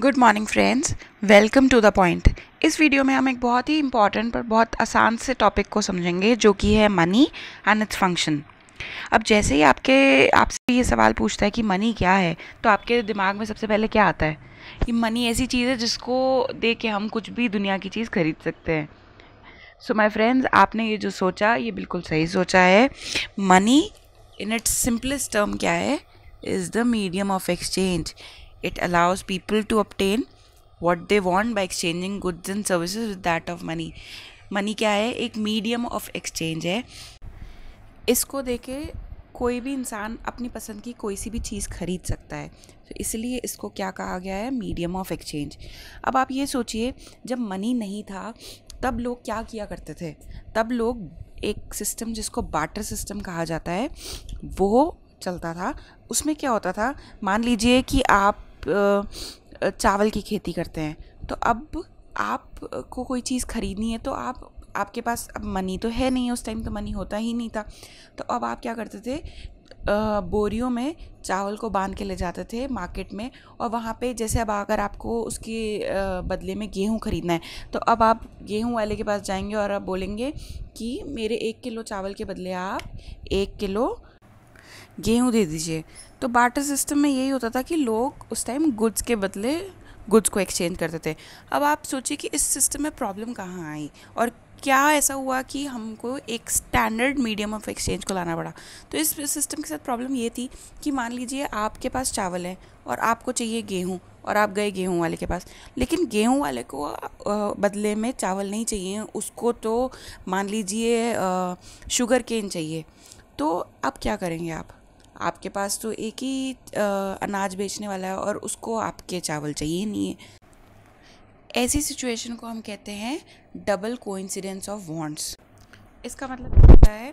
Good morning friends welcome to the point इस video में हम एक बहुत ही इंपॉर्टेंट पर बहुत आसान से टॉपिक को समझेंगे जो कि है मनी एंड इट्स फंक्शन अब जैसे ही आपके आपसे ये सवाल पूछता है कि मनी क्या है तो आपके दिमाग में सबसे पहले क्या आता है कि मनी ऐसी चीज़ है जिसको दे के हम कुछ भी दुनिया की चीज़ खरीद सकते हैं सो माई फ्रेंड्स आपने ये जो सोचा ये बिल्कुल सही सोचा है money in its simplest term क्या है is the medium of exchange it allows people to obtain what they want by exchanging goods and services with that of money money क्या है एक मीडियम ऑफ एक्सचेंज है इसको देखे कोई भी इंसान अपनी पसंद की कोई सी भी चीज़ खरीद सकता है तो इसलिए इसको क्या कहा गया है मीडियम ऑफ एक्सचेंज अब आप ये सोचिए जब मनी नहीं था तब लोग क्या किया करते थे तब लोग एक सिस्टम जिसको बाटर सिस्टम कहा जाता है वो चलता था उसमें क्या होता था मान लीजिए कि आप चावल की खेती करते हैं तो अब आप को कोई चीज़ खरीदनी है तो आप आपके पास अब मनी तो है नहीं उस टाइम तो मनी होता ही नहीं था तो अब आप क्या करते थे बोरियों में चावल को बांध के ले जाते थे मार्केट में और वहाँ पे जैसे अब अगर आपको उसके बदले में गेहूँ ख़रीदना है तो अब आप गेहूँ वाले के पास जाएंगे और आप बोलेंगे कि मेरे एक किलो चावल के बदले आप एक किलो गेहूँ दे दीजिए तो बाटर सिस्टम में यही होता था कि लोग उस टाइम गुड्स के बदले गुड्स को एक्सचेंज करते थे अब आप सोचिए कि इस सिस्टम में प्रॉब्लम कहाँ आई और क्या ऐसा हुआ कि हमको एक स्टैंडर्ड मीडियम ऑफ एक्सचेंज को लाना पड़ा तो इस सिस्टम के साथ प्रॉब्लम ये थी कि मान लीजिए आपके पास चावल है और आपको चाहिए गेहूँ और आप गए गेहूँ वाले के पास लेकिन गेहूँ वाले को बदले में चावल नहीं चाहिए उसको तो मान लीजिए शुगर केन चाहिए तो अब क्या करेंगे आप आपके पास तो एक ही अनाज बेचने वाला है और उसको आपके चावल चाहिए नहीं है ऐसी सिचुएशन को हम कहते हैं डबल कोइंसिडेंस ऑफ वांट्स इसका मतलब होता है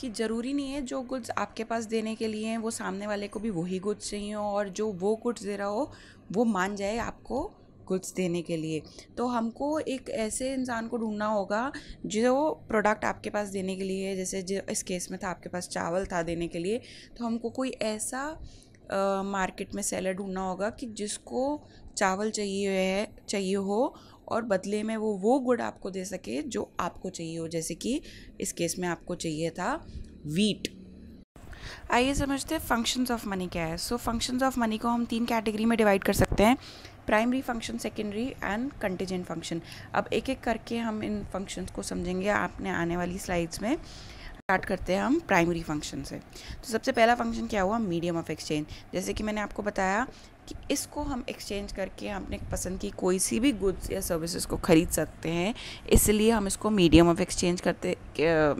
कि ज़रूरी नहीं है जो गुड्स आपके पास देने के लिए हैं वो सामने वाले को भी वही गुड्स चाहिए और जो वो गुड्स दे रहा हो वो मान जाए आपको गुड्स देने के लिए तो हमको एक ऐसे इंसान को ढूंढना होगा जो प्रोडक्ट आपके पास देने के लिए जैसे जो इस केस में था आपके पास चावल था देने के लिए तो हमको कोई ऐसा मार्केट में सेलर ढूंढना होगा कि जिसको चावल चाहिए है चाहिए हो और बदले में वो वो गुड़ आपको दे सके जो आपको चाहिए हो जैसे कि इस केस में आपको चाहिए था वीट आइए समझते हैं फंक्शंस ऑफ मनी क्या है सो फंक्शंस ऑफ मनी को हम तीन कैटेगरी में डिवाइड कर सकते हैं primary function secondary and contingent function अब एक एक करके हम इन फंक्शंस को समझेंगे आपने आने वाली स्लाइड्स में स्टार्ट करते हैं हम प्राइमरी फंक्शन से तो सबसे पहला फंक्शन क्या हुआ मीडियम ऑफ एक्सचेंज जैसे कि मैंने आपको बताया कि इसको हम एक्सचेंज करके अपने पसंद की कोई सी भी गुड्स या सर्विसेज को ख़रीद सकते हैं इसलिए हम इसको मीडियम ऑफ एक्सचेंज करते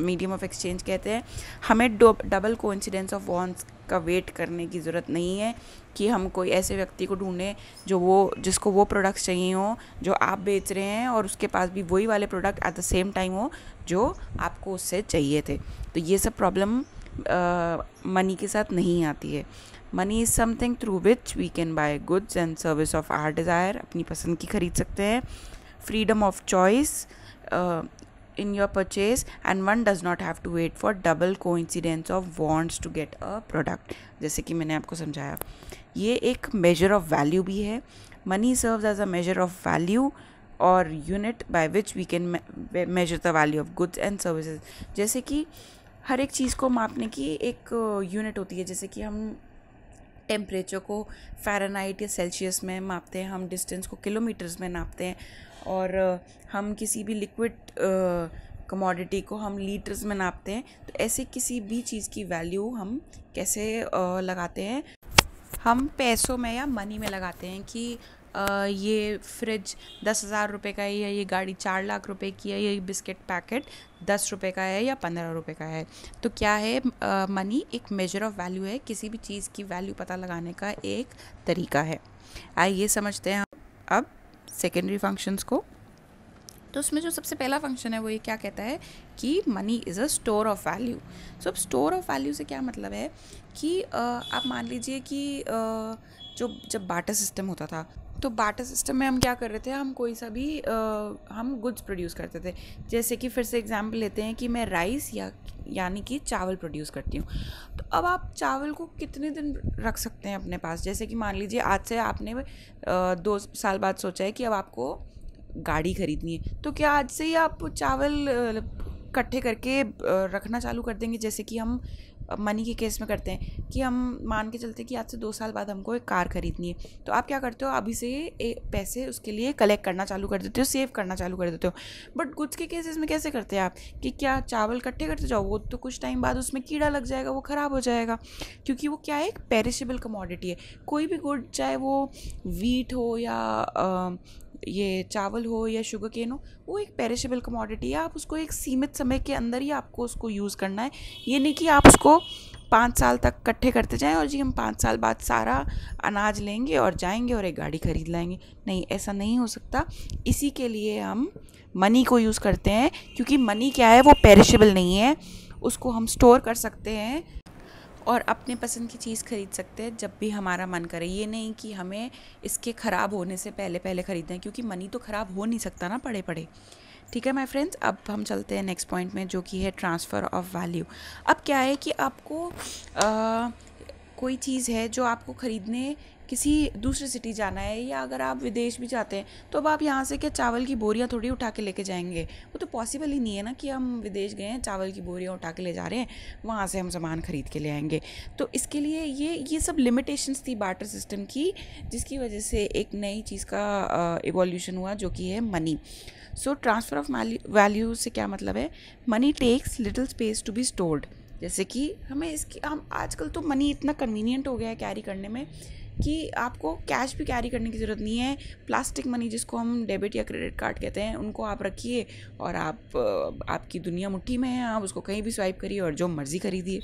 मीडियम ऑफ एक्सचेंज कहते हैं हमें डबल कोइंसिडेंस ऑफ वॉन्स का वेट करने की ज़रूरत नहीं है कि हम कोई ऐसे व्यक्ति को ढूंढें जो वो जिसको वो प्रोडक्ट्स चाहिए हो जो आप बेच रहे हैं और उसके पास भी वही वाले product at the same time हो जो आपको उससे चाहिए थे तो ये सब प्रॉब्लम मनी के साथ नहीं आती है money is something through which we can buy goods and service of our desire अपनी पसंद की खरीद सकते हैं freedom of choice in your purchase and one does not have to wait for double coincidence of wants to get a product जैसे कि मैंने आपको समझाया ये एक मेजर ऑफ वैल्यू भी है money serve as a measure of value और unit by which we can measure the value of goods and services जैसे कि हर एक चीज़ को मापने की एक यूनिट होती है जैसे कि हम टेम्परेचर को फ़ारेनहाइट या सेल्सियस में मापते हैं हम डिस्टेंस को किलोमीटर्स में नापते हैं और हम किसी भी लिक्विड कमोडिटी को हम लीटर्स में नापते हैं तो ऐसे किसी भी चीज़ की वैल्यू हम कैसे लगाते हैं हम पैसों में या मनी में लगाते हैं कि ये फ्रिज दस हज़ार रुपये का है या ये गाड़ी चार लाख रुपए की है ये बिस्किट पैकेट दस रुपए का है या पंद्रह रुपए का है तो क्या है मनी एक मेजर ऑफ वैल्यू है किसी भी चीज़ की वैल्यू पता लगाने का एक तरीका है आइए समझते हैं अब सेकेंडरी फंक्शंस को तो उसमें जो सबसे पहला फंक्शन है वो ये क्या कहता है कि money is a store of value so अब स्टोर ऑफ वैल्यू से क्या मतलब है कि आ, आप मान लीजिए कि आ, जो जब बाटा सिस्टम होता था तो बाटा सिस्टम में हम क्या कर रहे थे हम कोई सा भी आ, हम गुड्स प्रोड्यूस करते थे जैसे कि फिर से एग्जाम्पल लेते हैं कि मैं राइस या यानी कि चावल प्रोड्यूस करती हूँ तो अब आप चावल को कितने दिन रख सकते हैं अपने पास जैसे कि मान लीजिए आज से आपने दो साल बाद सोचा है कि अब आपको गाड़ी खरीदनी है तो क्या आज से ही आप चावल इकट्ठे करके रखना चालू कर देंगे जैसे कि हम मनी के केस में करते हैं कि हम मान के चलते कि आज से दो साल बाद हमको एक कार खरीदनी है तो आप क्या करते हो अभी से पैसे उसके लिए कलेक्ट करना चालू कर देते हो सेव करना चालू कर देते हो बट गुड्स के केसेस में कैसे करते हैं आप कि क्या चावल इकट्ठे करते जाओ वो तो कुछ टाइम बाद उसमें कीड़ा लग जाएगा वो ख़राब हो जाएगा क्योंकि वो क्या है एक पेरिशेबल कमोडिटी है कोई भी गुड चाहे वो वीट हो या ये चावल हो या शुगर केन हो वो एक पेरिशेबल कमोडिटी है आप उसको एक सीमित समय के अंदर ही आपको उसको यूज़ करना है ये नहीं कि आप उसको पाँच साल तक इकट्ठे करते जाएं और जी हम पाँच साल बाद सारा अनाज लेंगे और जाएंगे और एक गाड़ी खरीद लाएंगे नहीं ऐसा नहीं हो सकता इसी के लिए हम मनी को यूज़ करते हैं क्योंकि मनी क्या है वो पेरिशेबल नहीं है उसको हम स्टोर कर सकते हैं और अपने पसंद की चीज़ खरीद सकते हैं जब भी हमारा मन करे ये नहीं कि हमें इसके ख़राब होने से पहले पहले ख़रीदें क्योंकि मनी तो ख़राब हो नहीं सकता ना पड़े पड़े ठीक है माय फ्रेंड्स अब हम चलते हैं नेक्स्ट पॉइंट में जो कि है ट्रांसफ़र ऑफ वैल्यू अब क्या है कि आपको आ, कोई चीज़ है जो आपको ख़रीदने किसी दूसरे सिटी जाना है या अगर आप विदेश भी जाते हैं तो अब आप यहाँ से क्या चावल की बोरियाँ थोड़ी उठा के लेके जाएंगे वो तो पॉसिबल ही नहीं है ना कि हम विदेश गए हैं चावल की बोरियाँ उठा के ले जा रहे हैं वहाँ से हम सामान ख़रीद के ले आएंगे तो इसके लिए ये ये सब लिमिटेशंस थी बाटर सिस्टम की जिसकी वजह से एक नई चीज़ का इवोल्यूशन हुआ जो कि है money so transfer of value से क्या मतलब है money takes little space to be stored जैसे कि हमें इसकी हम आजकल तो मनी इतना कन्वीनियंट हो गया है कैरी करने में कि आपको कैश भी कैरी करने की ज़रूरत नहीं है प्लास्टिक मनी जिसको हम डेबिट या क्रेडिट कार्ड कहते हैं उनको आप रखिए और आप आपकी दुनिया मुट्ठी में है आप उसको कहीं भी स्वाइप करिए और जो मर्ज़ी खरीदिए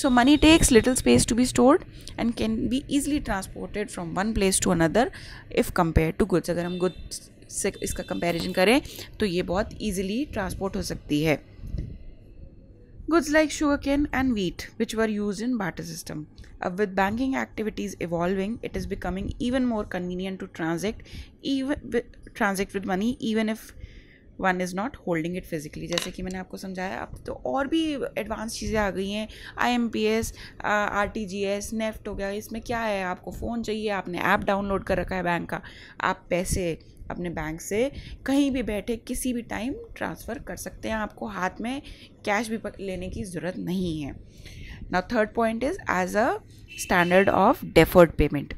so money takes little space to be stored and can be easily transported from one place to another if compare to goods अगर हम गुड्स से इसका कंपेरिजन करें तो ये बहुत ईजिली ट्रांसपोर्ट हो सकती है Goods like sugarcane and wheat, which were used in barter system. Uh, with banking activities evolving, it is becoming even more convenient to transact, even transact with money, even if one is not holding it physically जैसे कि मैंने आपको समझाया अब तो और भी advance चीज़ें आ गई हैं I M P S R T G S NEFT हो गया इसमें क्या है आपको फ़ोन चाहिए आपने ऐप डाउनलोड कर रखा है बैंक का आप पैसे अपने बैंक से कहीं भी बैठे किसी भी टाइम ट्रांसफ़र कर सकते हैं आपको हाथ में कैश भी लेने की ज़रूरत नहीं है ना third point is as a standard of deferred payment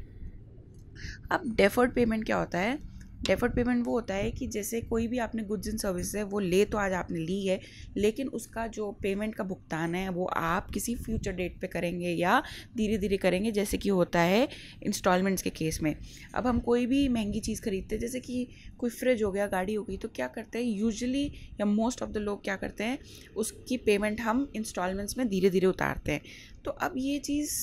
अब डेफर्ड पेमेंट क्या होता है डेफर्ड पेमेंट वो होता है कि जैसे कोई भी आपने गुड्स एंड सर्विस है वो ले तो आज आपने ली है लेकिन उसका जो पेमेंट का भुगतान है वो आप किसी फ्यूचर डेट पे करेंगे या धीरे धीरे करेंगे जैसे कि होता है इंस्टॉलमेंट्स के केस में अब हम कोई भी महंगी चीज़ खरीदते हैं जैसे कि कोई फ्रिज हो गया गाड़ी हो गई तो क्या करते हैं यूजली या मोस्ट ऑफ द लोग क्या करते हैं उसकी पेमेंट हम इंस्टॉलमेंट्स में धीरे धीरे उतारते हैं तो अब ये चीज़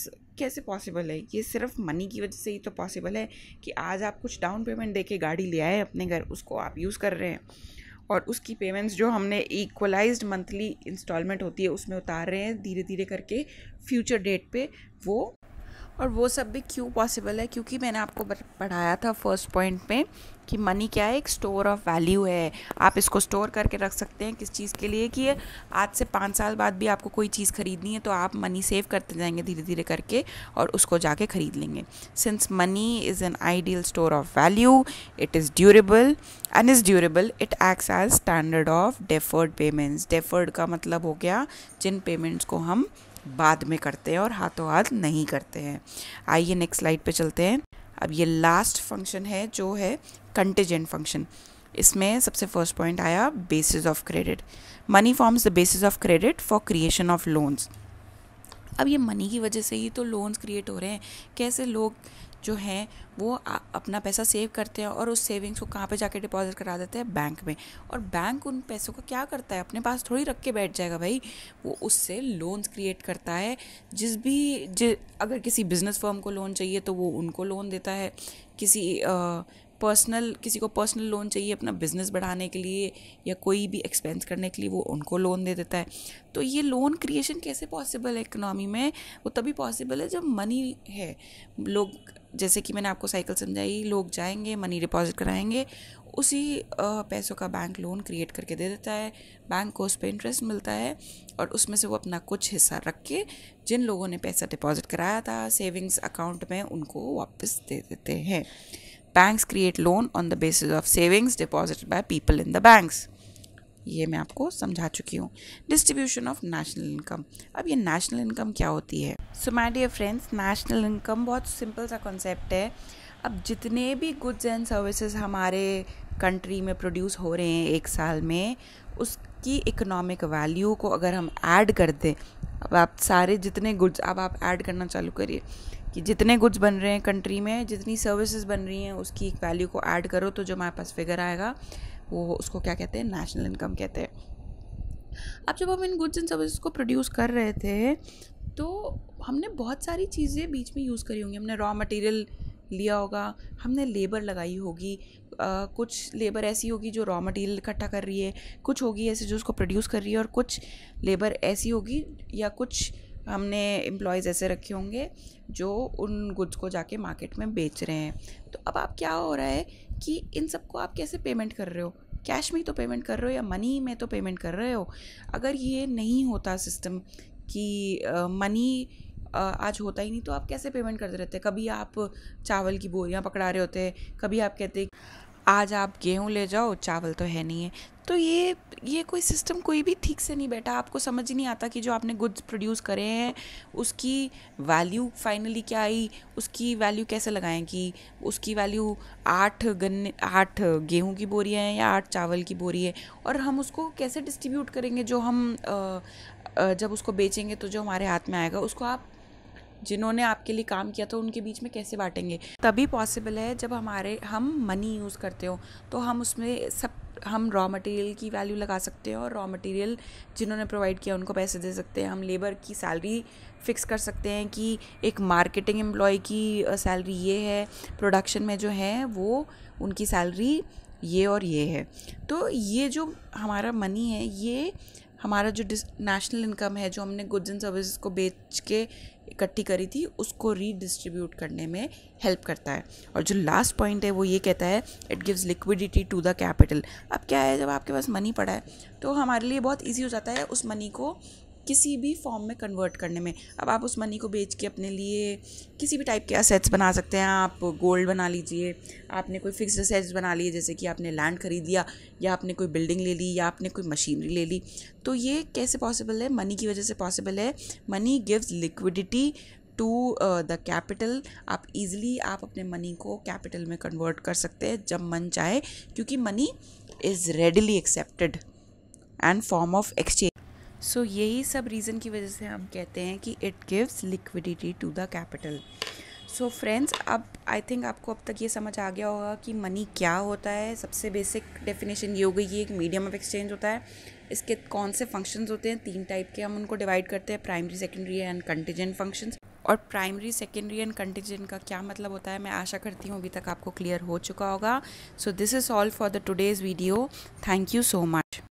कैसे पॉसिबल है ये सिर्फ मनी की वजह से ही तो पॉसिबल है कि आज आप कुछ डाउन पेमेंट दे के गाड़ी ले आए अपने घर उसको आप यूज़ कर रहे हैं और उसकी पेमेंट्स जो हमने इक्वलाइज्ड मंथली इंस्टॉलमेंट होती है उसमें उतार रहे हैं धीरे धीरे करके फ्यूचर डेट पे वो और वो सब भी क्यों पॉसिबल है क्योंकि मैंने आपको पढ़ाया था फर्स्ट पॉइंट में कि मनी क्या है एक स्टोर ऑफ वैल्यू है आप इसको स्टोर करके रख सकते हैं किस चीज़ के लिए कि आज से पाँच साल बाद भी आपको कोई चीज़ ख़रीदनी है तो आप मनी सेव करते जाएंगे धीरे धीरे करके और उसको जाके ख़रीद लेंगे since money is an ideal store of value it is durable and is durable it acts as standard of deferred payments deferred का मतलब हो गया जिन पेमेंट्स को हम बाद में करते हैं और हाथों हाथ नहीं करते हैं आइए नेक्स्ट स्लाइड पे चलते हैं अब ये लास्ट फंक्शन है जो है कंटेजेंट फंक्शन इसमें सबसे फर्स्ट पॉइंट आया basis of credit money forms the basis of credit for creation of loans अब ये मनी की वजह से ही तो लोन्स क्रिएट हो रहे हैं कैसे लोग जो हैं वो अपना पैसा सेव करते हैं और उस सेविंग्स को कहाँ पे जाके डिपॉजिट करा देते हैं बैंक में और बैंक उन पैसों का क्या करता है अपने पास थोड़ी रख के बैठ जाएगा भाई वो उससे लोन्स क्रिएट करता है जिस भी जि, अगर किसी बिज़नेस फर्म को लोन चाहिए तो वो उनको लोन देता है किसी आ, पर्सनल किसी को पर्सनल लोन चाहिए अपना बिजनेस बढ़ाने के लिए या कोई भी एक्सपेंस करने के लिए वो उनको लोन दे देता है तो ये लोन क्रिएशन कैसे पॉसिबल है इकनॉमी में वो तभी पॉसिबल है जब मनी है लोग जैसे कि मैंने आपको साइकिल समझाई लोग जाएंगे मनी डिपॉजिट कराएंगे उसी पैसों का बैंक लोन क्रिएट करके दे देता है बैंक को उस पर इंटरेस्ट मिलता है और उसमें से वो अपना कुछ हिस्सा रख के जिन लोगों ने पैसा डिपॉजिट कराया था सेविंग्स अकाउंट में उनको वापस दे देते हैं banks create loan on the basis of savings deposit by people in the banks ये मैं आपको समझा चुकी हूँ डिस्ट्रीब्यूशन ऑफ नेशनल इनकम अब ये नेशनल इनकम क्या होती है so my dear friends national income बहुत सिंपल सा कॉन्सेप्ट है अब जितने भी गुड्स एंड सर्विसेज हमारे कंट्री में प्रोड्यूस हो रहे हैं एक साल में उसकी इकोनॉमिक वैल्यू को अगर हम ऐड कर दें अब आप सारे जितने गुड्स अब आप ऐड करना चालू करिए कि जितने गुड्स बन रहे हैं कंट्री में जितनी सर्विसेज बन रही हैं उसकी एक वैल्यू को ऐड करो तो जो हमारे पास फिगर आएगा वो उसको क्या कहते हैं नेशनल इनकम कहते हैं अब जब हम इन गुड्स एंड सर्विसेज को प्रोड्यूस कर रहे थे तो हमने बहुत सारी चीज़ें बीच में यूज़ करी होंगी हमने रॉ मटेरियल लिया होगा हमने लेबर लगाई होगी आ, कुछ लेबर ऐसी होगी जो रॉ मटेरियल इकट्ठा कर रही है कुछ होगी ऐसे जो उसको प्रोड्यूस कर रही है और कुछ लेबर ऐसी होगी या कुछ हमने एम्प्लॉयज़ ऐसे रखे होंगे जो उन गुड्स को जाके मार्केट में बेच रहे हैं तो अब आप क्या हो रहा है कि इन सबको आप कैसे पेमेंट कर रहे हो कैश में ही तो पेमेंट कर रहे हो या मनी में तो पेमेंट कर रहे हो अगर ये नहीं होता सिस्टम कि मनी uh, आज होता ही नहीं तो आप कैसे पेमेंट करते रहते कभी आप चावल की बोरियाँ पकड़ा रहे होते कभी आप कहते आज आप गेहूँ ले जाओ चावल तो है नहीं है तो ये ये कोई सिस्टम कोई भी ठीक से नहीं बैठा आपको समझ ही नहीं आता कि जो आपने गुड्स प्रोड्यूस करे हैं उसकी वैल्यू फाइनली क्या आई उसकी वैल्यू कैसे लगाएं कि उसकी वैल्यू आठ गन्ने आठ गेहूं की बोरी है या आठ चावल की बोरी है और हम उसको कैसे डिस्ट्रीब्यूट करेंगे जो हम आ, जब उसको बेचेंगे तो जो हमारे हाथ में आएगा उसको आप जिन्होंने आपके लिए काम किया तो उनके बीच में कैसे बांटेंगे तभी पॉसिबल है जब हमारे हम मनी यूज़ करते हो तो हम उसमें सब हम रॉ मटेरियल की वैल्यू लगा सकते हैं और रॉ मटेरियल जिन्होंने प्रोवाइड किया उनको पैसे दे सकते हैं हम लेबर की सैलरी फिक्स कर सकते हैं कि एक मार्केटिंग एम्प्लॉय की सैलरी ये है प्रोडक्शन में जो है वो उनकी सैलरी ये और ये है तो ये जो हमारा मनी है ये हमारा जो नेशनल इनकम है जो हमने गुड्स एंड सर्विसेज को बेच के इकट्ठी करी थी उसको रीडिस्ट्रीब्यूट करने में हेल्प करता है और जो लास्ट पॉइंट है वो ये कहता है it gives liquidity to the capital अब क्या है जब आपके पास मनी पड़ा है तो हमारे लिए बहुत ईजी हो जाता है उस मनी को किसी भी फॉर्म में कन्वर्ट करने में अब आप उस मनी को बेच के अपने लिए किसी भी टाइप के असेट्स बना सकते हैं आप गोल्ड बना लीजिए आपने कोई फिक्स असेट्स बना लिए जैसे कि आपने लैंड खरीद लिया या आपने कोई बिल्डिंग ले ली या आपने कोई मशीनरी ले ली तो ये कैसे पॉसिबल है मनी की वजह से पॉसिबल है money gives liquidity to the capital आप इजिली आप अपने मनी को कैपिटल में कन्वर्ट कर सकते हैं जब मन चाहे क्योंकि money is readily accepted and form of exchange so so, यही सब रीज़न की वजह से हम कहते हैं कि it gives liquidity to the capital so friends अब आई थिंक आपको अब तक ये समझ आ गया होगा कि मनी क्या होता है सबसे बेसिक डेफिनेशन ये हो गई कि एक मीडियम ऑफ एक्सचेंज होता है इसके कौन से फंक्शंस होते हैं तीन टाइप के हम उनको डिवाइड करते हैं primary secondary and contingent functions और प्राइमरी सेकेंडरी एंड कंटिजेंट का क्या मतलब होता है मैं आशा करती हूँ अभी तक आपको क्लियर हो चुका होगा so this is all for the today's video thank you so much